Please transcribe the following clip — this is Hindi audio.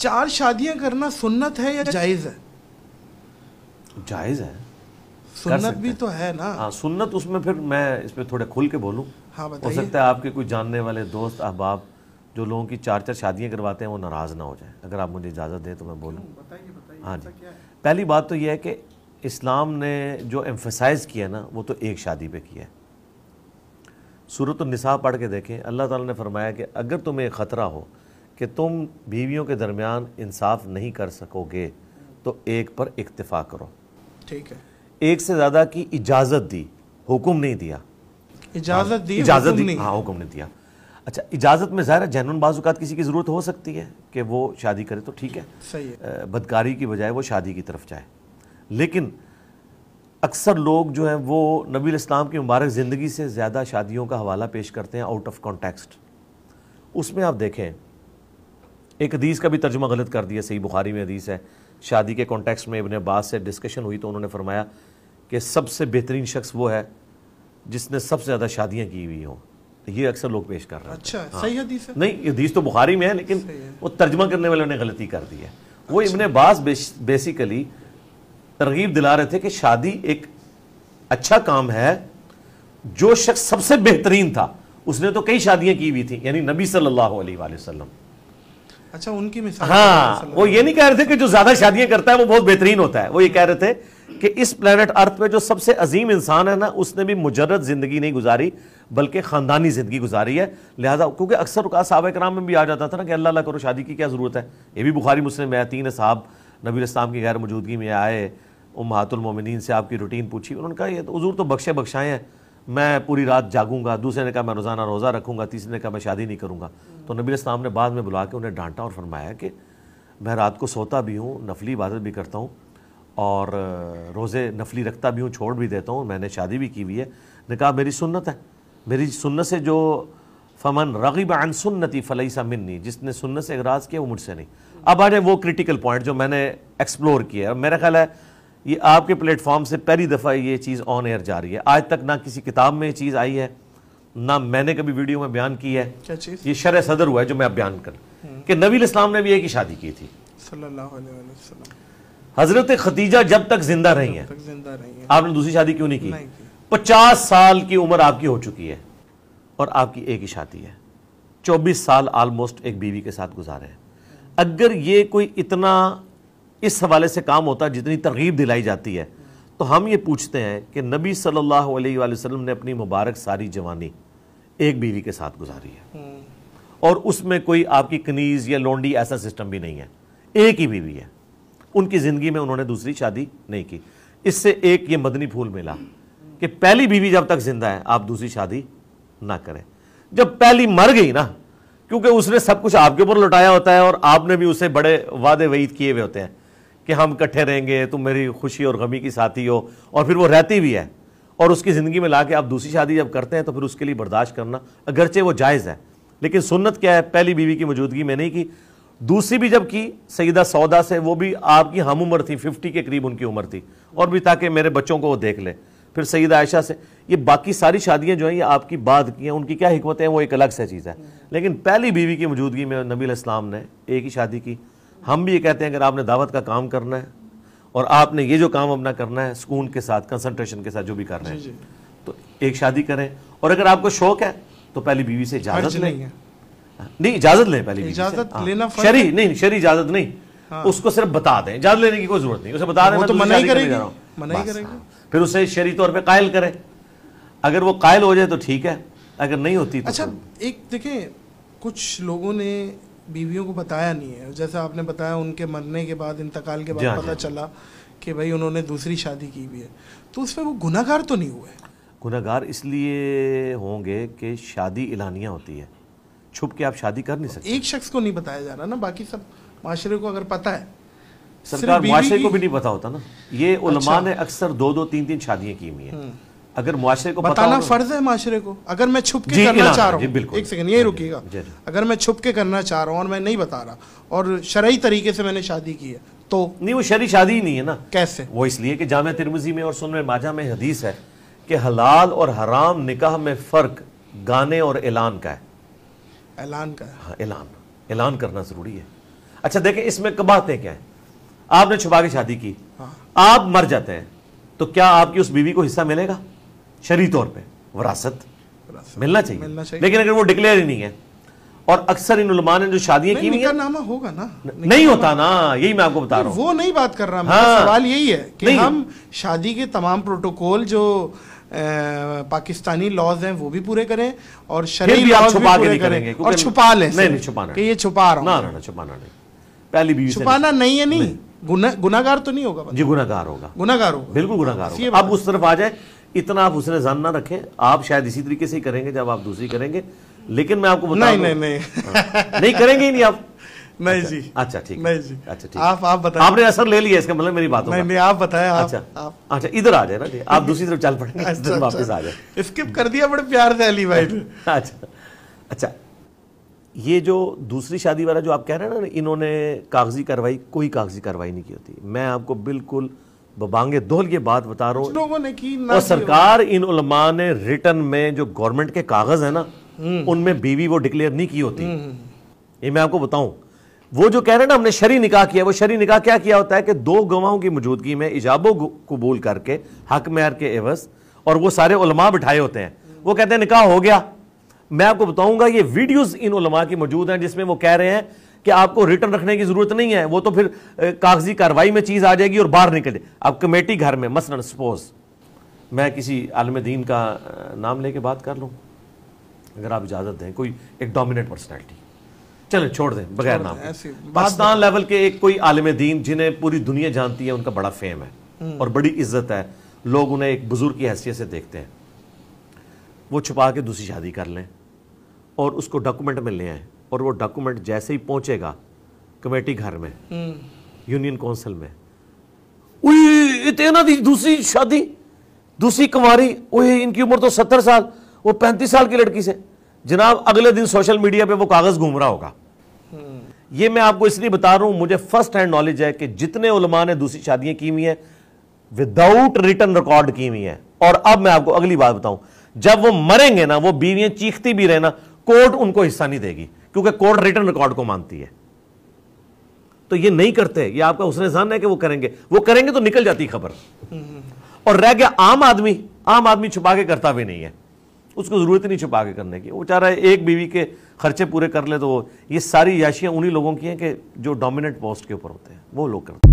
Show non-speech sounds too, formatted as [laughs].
चार शादियां करना सुन्नत है या जायज है जायज है सुन्नत भी तो है ना हाँ सुन्नत उसमें फिर मैं इसमें थोड़े खुल के बोलूँ हाँ हो सकता है आपके कोई जानने वाले दोस्त अहबाब जो लोगों की चार चार शादियां करवाते हैं वो नाराज़ ना हो जाए अगर आप मुझे इजाज़त दें तो मैं बोलूँ हाँ जी पहली बात तो यह है कि इस्लाम ने जो एम्फोसाइज़ किया ना वो तो एक शादी पर किया है सूरत निसा पढ़ के देखें अल्लाह ताला ने फरमाया कि अगर तुम्हें ख़तरा हो कि तुम बीवियों के दरमियान इंसाफ नहीं कर सकोगे तो एक पर इक्तफा करो ठीक है एक से ज़्यादा की इजाज़त दी हुक्म नहीं दिया इजाज़त दी इजाज़त दी हाँ हुक्म नहीं दिया अच्छा इजाज़त में ज़ाहिर जैन बाज़ात किसी की ज़रूरत हो सकती है कि वो शादी करे तो ठीक है सही है बदकारी की बजाय वो शादी की तरफ जाए लेकिन अक्सर लोग जो हैं वो नबी इस्लाम की मुबारक ज़िंदगी से ज़्यादा शादियों का हवाला पेश करते हैं आउट ऑफ कॉन्टेक्स्ट उसमें आप देखें एक हदीस का भी तर्जमा गलत कर दिया सही बुखारी में हदीस है शादी के कॉन्टेक्स में इबन अब्बास से डिस्कशन हुई तो उन्होंने फरमाया कि सबसे बेहतरीन शख्स वो है जिसने सबसे ज़्यादा शादियाँ की हुई हों ये अक्सर लोग पेश कर रहे हैं अच्छा हाँ। सही हदीस है नहीं हदीस तो बुखारी में है लेकिन है। वो तर्जमा करने वाले ने गलती कर दी है वो अच्छा। इबन अब्बास बेसिकली तरगीब दिला रहे थे कि शादी एक अच्छा काम है जो शख्स सबसे बेहतरीन था उसने तो कई शादियां की हुई थी यानी नबी सल्लल्लाहु अलैहि वसल्लम अच्छा उनकी मिसाल हाँ वो ये नहीं कह रहे थे कि जो ज्यादा शादियां करता है वो बहुत बेहतरीन होता है वो ये कह रहे थे कि इस प्लेनेट अर्थ पे जो सबसे अजीम इंसान है ना उसने भी मुजरद जिंदगी नहीं गुजारी बल्कि खानदानी जिंदगी गुजारी है लिहाजा क्योंकि अक्सर उका साहब कराम में भी आ जाता था ना कि अल्लाह करो शादी की क्या ज़रूरत है ये भी बुखारी मुस्लिम है तीन साहब नबी इस्लाम की गैर मौजूदगी में आए उम हातुलमिन से आपकी रूटीन पूछी उन्होंने कहा ये तो हजूर तो बख्शे बख्शाएं हैं मैं पूरी रात जागूंगा दूसरे ने कहा मैं रोज़ाना रोज़ा रखूंगा तीसरे ने कहा मैं शादी नहीं करूंगा तो नबी इस्लाम ने बाद में बुला के उन्हें डांटा और फरमाया कि मैं रात को सोता भी हूँ नफली इबादत भी करता हूँ और रोज़े नफली रखता भी हूँ छोड़ भी देता हूँ मैंने शादी भी की हुई है ने कहा मेरी सुन्नत है मेरी सुन्नत से जो फमन रगीब अन सुन्नति सा मिन्नी जिसने सुन्नत से इगराज किया वो मुझसे नहीं अब आ जाए वो क्रिटिकल पॉइंट जो मैंने एक्सप्लोर किया है मेरा ख्याल है ये आपके प्लेटफॉर्म से पहली दफ़ा ये चीज़ ऑन एयर जा रही है आज तक ना किसी किताब में ये चीज़ आई है ना मैंने कभी वीडियो में बयान की है क्या चीज़ ये शर सदर हुआ है जो मैं अब बयान कर हम्म। कि नबी इस्लाम ने भी एक ही शादी की थी हजरत खतीजा जब तक जिंदा रही हैं है। आपने दूसरी शादी क्यों नहीं की पचास साल की उम्र आपकी हो चुकी है और आपकी एक ही शादी है चौबीस साल आलमोस्ट एक बीवी के साथ गुजारे हैं हम्म। अगर ये कोई इतना इस हवाले से काम होता है जितनी तरगीब दिलाई जाती है तो हम ये पूछते हैं कि नबी सल्लल्लाहु अलैहि वसल्लम ने अपनी मुबारक सारी जवानी एक बीवी के साथ गुजारी है हम्म। और उसमें कोई आपकी कनीज या लोंडी ऐसा सिस्टम भी नहीं है एक ही बीवी है उनकी ज़िंदगी में उन्होंने दूसरी शादी नहीं की इससे एक ये मदनी फूल मिला कि पहली बीवी जब तक जिंदा है आप दूसरी शादी ना करें जब पहली मर गई ना क्योंकि उसने सब कुछ आपके ऊपर लौटाया होता है और आपने भी उसे बड़े वादे वईद किए हुए होते हैं कि हम इकट्ठे रहेंगे तुम मेरी खुशी और गमी की साथी हो और फिर वो रहती भी है और उसकी ज़िंदगी में ला के आप दूसरी शादी जब करते हैं तो फिर उसके लिए बर्दाश्त करना अगरचे वो जायज़ है लेकिन सुन्नत क्या है पहली बीवी की मौजूदगी में नहीं की दूसरी भी जब की सईदा सौदा से वो भी आपकी हम उम्र थी फिफ्टी के करीब उनकी उम्र थी और भी ताकि मेरे बच्चों को वो देख ले फिर सईदा आयशा से ये बाकी सारी शादियाँ जो हैं ये आपकी बाद की हैं उनकी क्या हमतें हैं वो एक अलग सा चीज़ है लेकिन पहली बीवी की मौजूदगी में नबी इस्लाम ने एक ही शादी की हम भी ये कहते हैं अगर आपने दावत का काम करना है और आपने ये जो काम अपना करना है सुकून के साथ कंसंट्रेशन के साथ जो भी कर रहे हैं तो एक शादी करें और अगर आपको शौक है तो पहली बीवी से इजाजत नहीं है नहीं इजाजत लें पहली इजाजत हाँ। लेना शरी नहीं शरी इजाजत नहीं हाँ। उसको सिर्फ बता दें इजाजत लेने की कोई जरूरत नहीं उसे बता दें तो मनाही करेगी फिर उसे शरी तौर पर कायल करें अगर वो कायल हो जाए तो ठीक है अगर नहीं होती तो अच्छा एक देखें कुछ लोगों ने बीवियों को बताया नहीं है जैसा आपने बताया उनके मरने के बाद इंतकाल के बाद हाँ, पता चला कि भाई उन्होंने दूसरी शादी की भी है तो उस पर वो गुनागार तो नहीं हुए गुनागार इसलिए होंगे कि शादी इलानिया होती है छुप के आप शादी कर नहीं सकते एक शख्स को नहीं बताया जा रहा ना बाकी सब माशरे को अगर पता है सरकार माशरे को भी नहीं पता होता ना ये अच्छा। ने अक्सर दो दो तीन तीन शादियां की हुई है हम्म। अगर मुआरे को बताना फर्ज है माशरे को अगर मैं छुप के करना चाह रहा हूँ एक सेकंड यही रुकिएगा अगर मैं छुप के करना चाह रहा हूँ और मैं नहीं बता रहा और शराई तरीके से मैंने शादी की है तो नहीं वो शरी शादी ही नहीं है ना कैसे वो इसलिए कि जामे तिरमुजी में और सुन में माजा में हदीस है कि हलाल और हराम निकाह में फ़र्क गाने और ऐलान का है ऐलान का है हाँ, ऐलान ऐलान करना ज़रूरी है अच्छा देखें इसमें कबाते क्या है आपने छुपा के शादी की हाँ। आप मर जाते हैं तो क्या आपकी उस बीवी को हिस्सा मिलेगा शरी तौर पे वरासत मिलना चाहिए मिलना चाहिए लेकिन अगर वो डिक्लेयर ही नहीं है और अक्सर इन ने जो शादियां की हुई नामा होगा ना नहीं नहीं होता ना यही मैं आपको बता रहा हूँ वो नहीं बात कर रहा हाँ, सवाल यही है कि हम शादी के तमाम प्रोटोकॉल जो आ, पाकिस्तानी लॉज हैं वो भी पूरे करें और शरीर भी आप छुपा के नहीं करेंगे और छुपा लें नहीं नहीं छुपाना कि ये छुपा रहा हूं ना ना छुपाना नहीं पहली बीवी छुपाना नहीं है नहीं गुना गुनागार तो नहीं होगा जी गुनागार होगा गुनागार होगा बिल्कुल गुनागार होगा अब उस तरफ आ जाए इतना आप उसने जान ना रखें आप शायद इसी तरीके से ही करेंगे जब आप दूसरी करेंगे लेकिन मैं आपको बता नहीं नहीं नहीं हाँ। नहीं करेंगे ही नहीं आप [laughs] नहीं अच्छा, जी अच्छा ठीक नहीं जी अच्छा ठीक आप आप बताएं आपने असर ले लिया इसका मतलब मेरी बात नहीं नहीं आप बताएं आप, अच्छा आप अच्छा इधर आ जाए ना जी आप दूसरी तरफ चल पड़े [laughs] अच्छा, वापस अच्छा। आ जाए स्किप कर दिया बड़े प्यार से अली भाई [laughs] अच्छा अच्छा ये जो दूसरी शादी वाला जो आप कह रहे हैं ना इन्होंने कागजी कार्रवाई कोई कागजी कार्रवाई नहीं की होती मैं आपको बिल्कुल बबांग दोहल की बात बता रहा हूँ और सरकार इन उलमा ने रिटर्न में जो गवर्नमेंट के कागज है ना हम्म। उनमें बीवी वो डिक्लेयर नहीं की होती हम्म। ये मैं आपको बताऊं वो जो कह रहे हैं ना हमने शरी निकाह किया वो शरी निकाह क्या किया होता है कि दो गवाहों की मौजूदगी में इजाबों कबूल करके हक मैर के एवज और वो सारे उलमा बिठाए होते हैं वो कहते हैं निकाह हो गया मैं आपको बताऊंगा ये वीडियोस इन उलमा की मौजूद हैं जिसमें वो कह रहे हैं कि आपको रिटर्न रखने की जरूरत नहीं है वो तो फिर कागजी कार्रवाई में चीज़ आ जाएगी और बाहर निकले अब कमेटी घर में मसलन सपोज मैं किसी आलम दीन का नाम लेके बात कर लूँ अगर आप इजाज़त दें कोई एक डोमिनेट पर्सनैलिटी चलें छोड़ दें बगैर नाम पाकिस्तान लेवल के एक कोई आलम दीन जिन्हें पूरी दुनिया जानती है उनका बड़ा फेम है हम्म। और बड़ी इज्जत है लोग उन्हें एक बुजुर्ग की हैसियत से देखते हैं वो छुपा के दूसरी शादी कर लें और उसको डॉक्यूमेंट में ले आए और वो डॉक्यूमेंट जैसे ही पहुंचेगा कमेटी घर में यूनियन काउंसिल में इतना दूसरी शादी दूसरी कुमारी वही इनकी उम्र तो सत्तर साल वो पैंतीस साल की लड़की से जनाब अगले दिन सोशल मीडिया पे वो कागज घूम रहा होगा ये मैं आपको इसलिए बता रहा हूं मुझे फर्स्ट हैंड नॉलेज है कि जितने उलमा ने दूसरी शादियां की हुई है विदाउट रिटर्न रिकॉर्ड की हुई है और अब मैं आपको अगली बात बताऊं जब वो मरेंगे ना वो बीवियां चीखती भी रहे ना कोर्ट उनको हिस्सा नहीं देगी क्योंकि कोर्ट रिटर्न रिकॉर्ड को मानती है तो ये नहीं करते ये आपका उसने जान है कि वो करेंगे वो करेंगे तो निकल जाती खबर और रह गया आम आदमी आम आदमी छुपा के करता भी नहीं है उसको ज़रूरत ही नहीं छुपा के करने की वो चाह रहा है एक बीवी के खर्चे पूरे कर ले तो ये सारी याशियां उन्हीं लोगों की हैं कि जो डोमिनेंट पोस्ट के ऊपर होते हैं वो लोग करते हैं